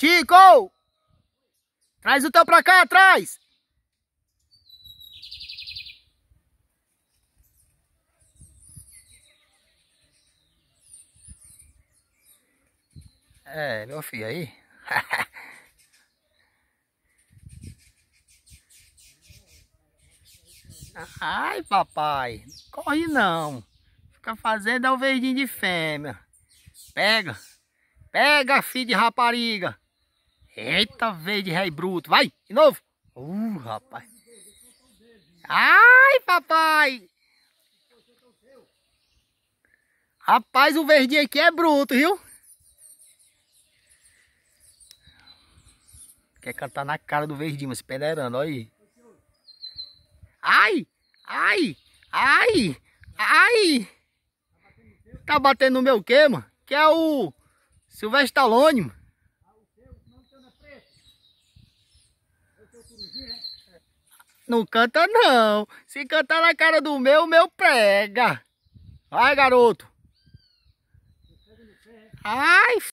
Tico! Traz o teu pra cá, atrás! É, meu filho, aí... Ai, papai, corre não. Fica fazendo é o de fêmea. Pega, pega, filho de rapariga. Eita, verde, rei bruto. Vai, de novo. Uh, rapaz. Ai, papai. Rapaz, o verdinho aqui é bruto, viu? Quer cantar na cara do verdinho, mas peneirando, olha aí. Ai, ai, ai, ai. Tá batendo no meu quê, mano? Que é o Silvestre Talônimo. Não canta não. Se cantar na cara do meu, o meu prega. Vai, garoto. Ai,